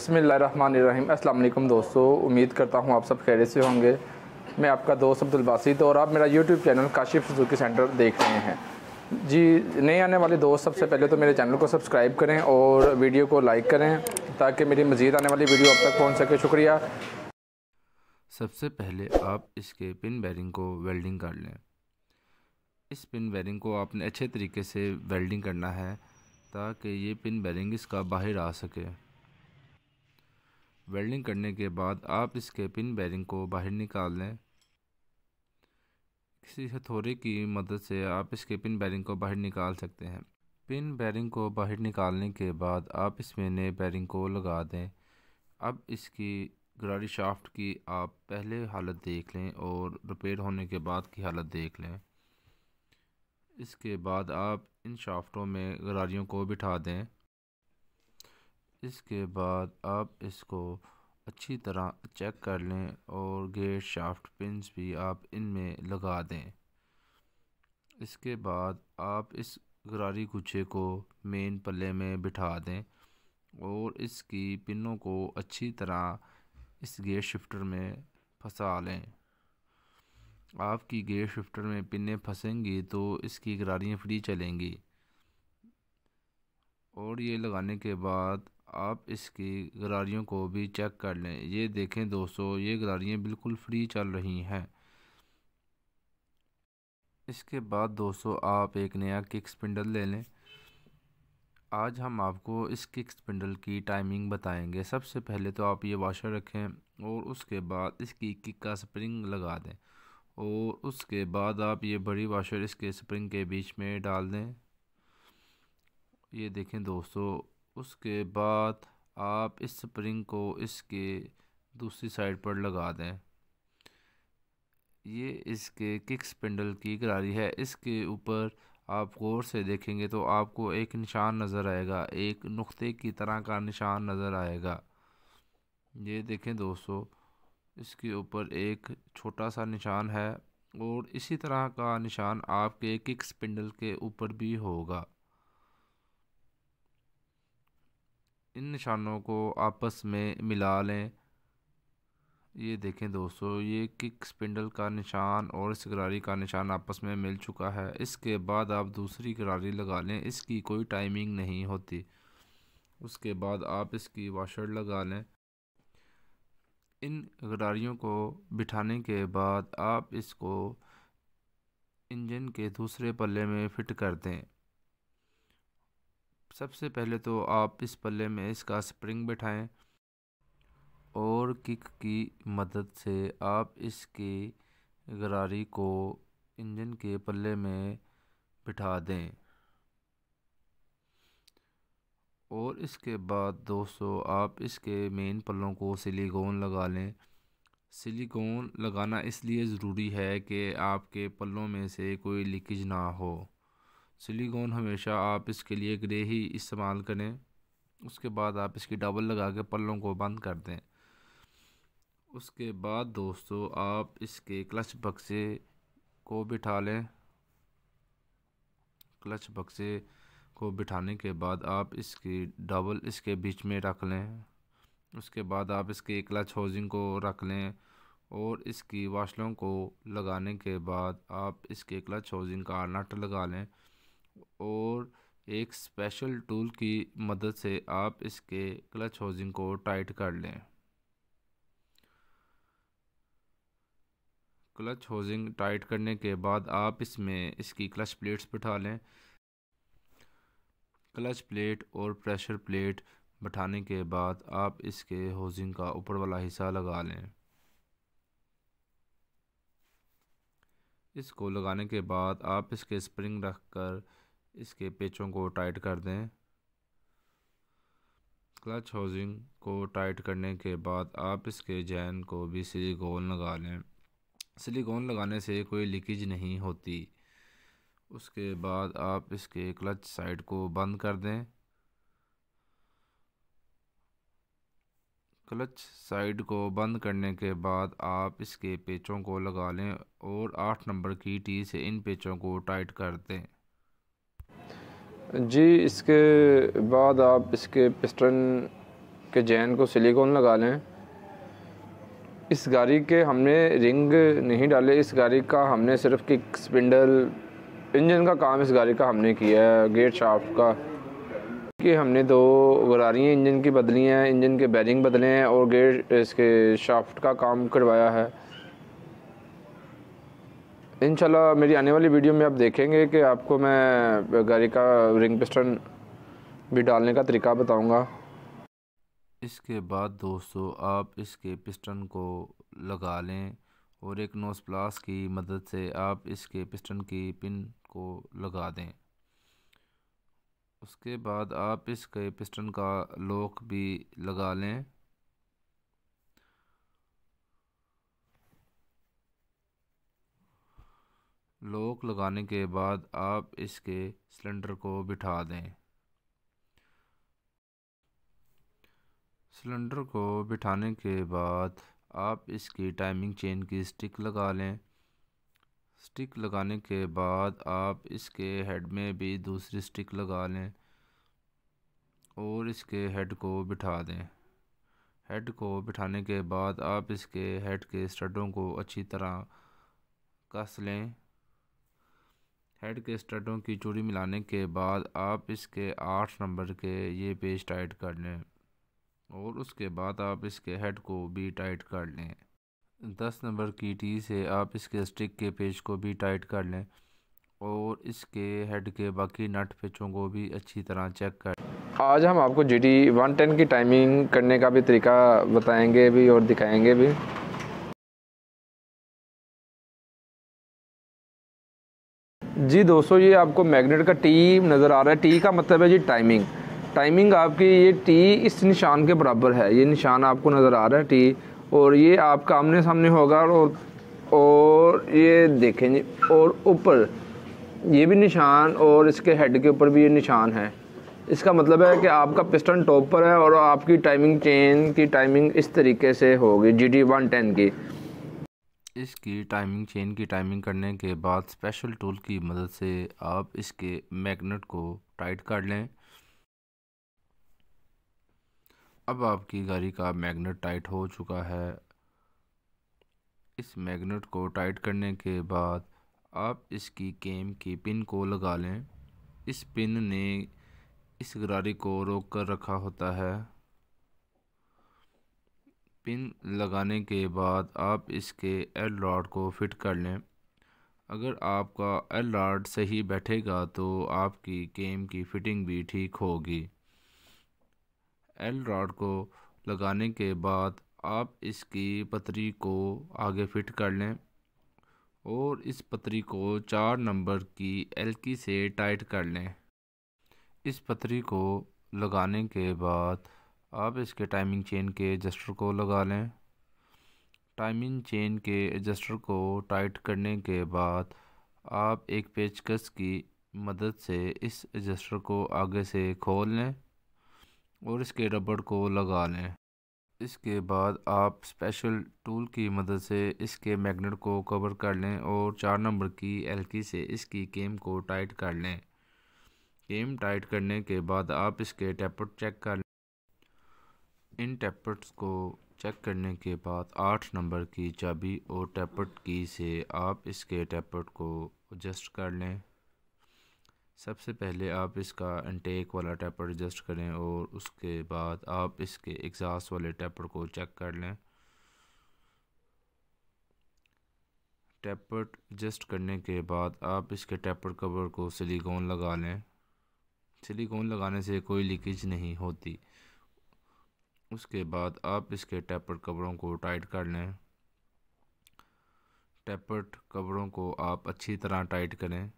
बसमीम अल्लाम दोस्तों उम्मीद करता हूँ आप सब खैर से होंगे मैं आपका दोस्त अब्दुलबासित और आप मेरा YouTube channel Kashif Suzuki centre देख रहे हैं जी नए आने वाले दोस्त सबसे पहले तो मेरे चैनल को सब्सक्राइब करें और वीडियो को लाइक करें ताकि मेरी मज़ीद आने वाली वीडियो अब तक पहुँच सके शुक्रिया सबसे पहले आप इसके पिन बैरिंग को वेल्डिंग कर लें इस पिन बैरिंग को आपने अच्छे तरीके से वेल्डिंग करना है ताकि ये पिन बैरिंग इसका बाहर आ सके वेल्डिंग करने के बाद आप इसके पिन बैरिंग को बाहर निकाल लें किसी हथौरे की मदद से आप इसके पिन बैरिंग को बाहर निकाल सकते हैं पिन बैरिंग को बाहर निकालने के बाद आप इसमें नए बैरिंग को लगा दें अब इसकी गरारी शाफ्ट की आप पहले हालत देख लें और रिपेयर होने के बाद की हालत देख लें इसके बाद आप इन शाफ्टों में गरारियों को बिठा दें इसके बाद आप इसको अच्छी तरह चेक कर लें और गेट शाफ्ट पिंस भी आप इनमें लगा दें इसके बाद आप इस गरारी गुच्छे को मेन पल्ले में बिठा दें और इसकी पिनों को अच्छी तरह इस गेट शिफ्टर में फंसा लें आपकी गेट शिफ्टर में पिनें फंसेंगी तो इसकी गरारियाँ फ्री चलेंगी और ये लगाने के बाद आप इसकी गरारियों को भी चेक कर लें ये देखें दोस्तों ये गरारियाँ बिल्कुल फ्री चल रही हैं इसके बाद दोस्तों आप एक नया किक स्पिंडल ले लें आज हम आपको इस किक स्पिंडल की टाइमिंग बताएंगे सबसे पहले तो आप ये वाशर रखें और उसके बाद इसकी किक का स्प्रिंग लगा दें और उसके बाद आप ये बड़ी वाशर इसके स्प्रिंग के बीच में डाल दें ये देखें दोस्तों उसके बाद आप इस स्प्रिंग को इसके दूसरी साइड पर लगा दें ये इसके किक स्पिंडल की गरारी है इसके ऊपर आप गौर से देखेंगे तो आपको एक निशान नज़र आएगा एक नुक्ते की तरह का निशान नज़र आएगा ये देखें दोस्तों इसके ऊपर एक छोटा सा निशान है और इसी तरह का निशान आपके किक स्पिंडल के ऊपर भी होगा इन निशानों को आपस में मिला लें ये देखें दोस्तों ये किक स्पिंडल का निशान और इस गरारी का निशान आपस में मिल चुका है इसके बाद आप दूसरी गरारी लगा लें इसकी कोई टाइमिंग नहीं होती उसके बाद आप इसकी वाशर लगा लें इन गरारियों को बिठाने के बाद आप इसको इंजन के दूसरे पल्ले में फिट कर दें सबसे पहले तो आप इस पल्ले में इसका स्प्रिंग बैठाएं और किक की मदद से आप इसके गरारी को इंजन के पल्ले में बिठा दें और इसके बाद दोस्तों आप इसके मेन पल्लों को सिलिकॉन लगा लें सिलिकॉन लगाना इसलिए ज़रूरी है कि आपके पल्लों में से कोई लीकेज ना हो सिलीगोन हमेशा आप इसके लिए ग्रे ही इस्तेमाल करें उसके बाद आप इसकी डबल लगा के पल्लों को बंद कर दें उसके बाद दोस्तों आप इसके क्लच बक्से को बिठा लें क्लच बक्से को बिठाने के बाद आप इसकी डबल इसके बीच में रख लें उसके बाद आप इसके क्लच होजिंग को रख लें और इसकी वाशलों को लगाने के बाद आप इसके क्लच होजिंग का नट लगा लें और एक स्पेशल टूल की मदद से आप इसके क्लच होजिंग को टाइट कर लें क्लच होजिंग टाइट करने के बाद आप इसमें इसकी क्लच प्लेट्स बिठा लें क्लच प्लेट और प्रेशर प्लेट बैठाने के बाद आप इसके होजिंग का ऊपर वाला हिस्सा लगा लें इसको लगाने के बाद आप इसके स्प्रिंग रख कर इसके पेचों को टाइट कर दें क्लच हाउसिंग को टाइट करने के बाद आप इसके जैन को भी सिलिकॉन लगा लें सिलिकॉन लगाने से कोई लीकेज नहीं होती उसके बाद आप इसके क्लच साइड को बंद कर दें क्लच साइड को बंद करने के बाद आप इसके पेचों को लगा लें और आठ नंबर की टी से इन पेचों को टाइट कर दें जी इसके बाद आप इसके पिस्टन के जैन को सिलिकॉन लगा लें इस गाड़ी के हमने रिंग नहीं डाले इस गाड़ी का हमने सिर्फ कि स्पिंडल इंजन का काम इस गाड़ी का हमने किया है गेट शाफ्ट का कि हमने दो गरारियाँ इंजन की बदली हैं इंजन के बैरिंग बदले हैं और गेट इसके शाफ्ट का काम करवाया है इन मेरी आने वाली वीडियो में आप देखेंगे कि आपको मैं गाड़ी का रिंग पिस्टन भी डालने का तरीका बताऊंगा इसके बाद दोस्तों आप इसके पिस्टन को लगा लें और एक नोस प्लास की मदद से आप इसके पिस्टन की पिन को लगा दें उसके बाद आप इसके पिस्टन का लॉक भी लगा लें लॉक लगाने के बाद आप इसके सिलेंडर को बिठा दें सिलेंडर को बिठाने के बाद आप इसकी टाइमिंग चेन की स्टिक लगा लें स्टिक लगाने के बाद आप इसके हेड में भी दूसरी स्टिक लगा लें और इसके हेड को बिठा दें हेड को बिठाने के बाद आप इसके हेड के स्टडों को अच्छी तरह कस लें हेड के स्टडों की चूड़ी मिलाने के बाद आप इसके आठ नंबर के ये पेज टाइट कर लें और उसके बाद आप इसके हेड को भी टाइट कर लें दस नंबर की टी से आप इसके स्टिक के पेज को भी टाइट कर लें और इसके हेड के बाकी नट पेचों को भी अच्छी तरह चेक कर आज हम आपको जी टी वन टेन की टाइमिंग करने का भी तरीका बताएंगे भी और दिखाएंगे भी जी दोस्तों ये आपको मैग्नेट का टी नज़र आ रहा है टी का मतलब है जी टाइमिंग टाइमिंग आपकी ये टी इस निशान के बराबर है ये निशान आपको नज़र आ रहा है टी और ये आपका आमने सामने होगा और और ये जी और ऊपर ये भी निशान और इसके हेड के ऊपर भी ये निशान है इसका मतलब है कि आपका पिस्टन टॉप पर है और आपकी टाइमिंग चेन की टाइमिंग इस तरीके से होगी जी टी वन टेन की इसकी टाइमिंग चेन की टाइमिंग करने के बाद स्पेशल टूल की मदद से आप इसके मैग्नेट को टाइट कर लें अब आपकी गाड़ी का मैग्नेट टाइट हो चुका है इस मैग्नेट को टाइट करने के बाद आप इसकी केम की पिन को लगा लें इस पिन ने इस गाड़ी को रोक कर रखा होता है पिन लगाने के बाद आप इसके एल रॉड को फिट कर लें अगर आपका एल रॉड सही बैठेगा तो आपकी गेम की फ़िटिंग भी ठीक होगी एल रॉड को लगाने के बाद आप इसकी पतरी को आगे फिट कर लें और इस पतरी को चार नंबर की एल की से टाइट कर लें इस पतरी को लगाने के बाद आप इसके टाइमिंग चेन के एडजस्टर को लगा लें टाइमिंग चेन के एडजस्टर को टाइट करने के बाद आप एक पेचकस की मदद से इस एडजस्टर को आगे से खोल लें और इसके रबड़ को लगा लें इसके बाद आप स्पेशल टूल की मदद से इसके मैग्नेट को कवर कर लें और चार नंबर की एलकी से इसकी केम को टाइट कर लें केम टाइट करने के बाद आप इसके टेपर चेक कर लें इन टैपट्स को चेक करने के बाद आठ नंबर की चाबी और टैपट की से आप इसके टैपट को एडजस्ट कर लें सबसे पहले आप इसका इनटेक वाला टैपट एडजस्ट करें और उसके बाद आप इसके एग्ज़ास वाले टैपट को चेक कर लें टैपट एडजस्ट करने के बाद आप इसके टैपट कवर को सिलिकॉन लगा लें सिलिकॉन लगाने से कोई लीकेज नहीं होती उसके बाद आप इसके टेपर्ड कवरों को टाइट कर लें टेपर्ड कवरों को आप अच्छी तरह टाइट करें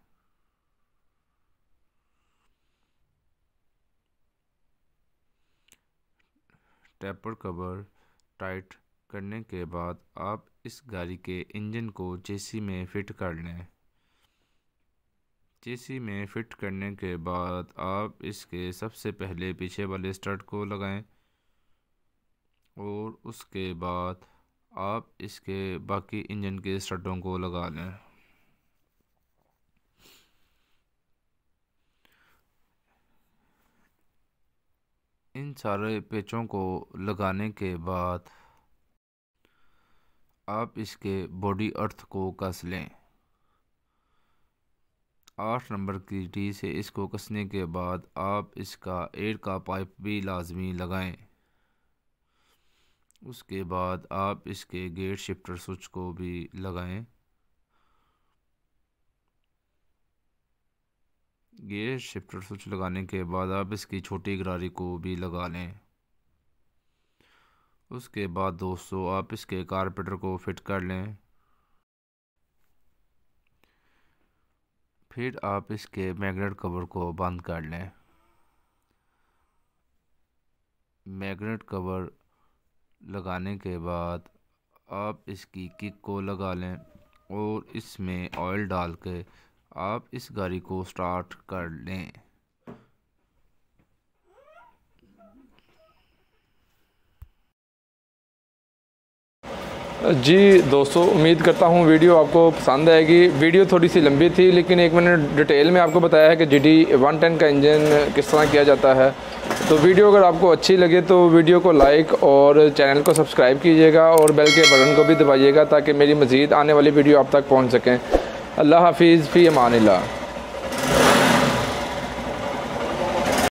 टेपर्ड कवर टाइट करने के बाद आप इस गाड़ी के इंजन को चेसी में फिट कर लें चेसी में फिट करने के बाद आप इसके सबसे पहले पीछे वाले स्टड को लगाएं और उसके बाद आप इसके बाकी इंजन के स्टडों को लगा लें इन सारे पेचों को लगाने के बाद आप इसके बॉडी अर्थ को कस लें आठ नंबर की डी से इसको कसने के बाद आप इसका एयर का पाइप भी लाजमी लगाएं उसके बाद आप इसके गेट शिफ्टर स्विच को भी लगाएं गेट शिफ्टर स्विच लगाने के बाद आप इसकी छोटी गरारी को भी लगा लें उसके बाद दोस्तों आप इसके कारपेटर को फिट कर लें फिर आप इसके मैग्नेट कवर को बंद कर लें मैग्नेट कवर लगाने के बाद आप इसकी किक को लगा लें और इसमें ऑयल डाल के आप इस गाड़ी को स्टार्ट कर लें जी दोस्तों उम्मीद करता हूँ वीडियो आपको पसंद आएगी वीडियो थोड़ी सी लंबी थी लेकिन एक मैंने डिटेल में आपको बताया है कि जी डी वन टेन का इंजन किस तरह किया जाता है तो वीडियो अगर आपको अच्छी लगे तो वीडियो को लाइक और चैनल को सब्सक्राइब कीजिएगा और बेल के बटन को भी दबाइएगा ताकि मेरी मज़ीद आने वाली वीडियो आप तक पहुँच सकें अल्लाह हाफिज़ फ़ी अमान ला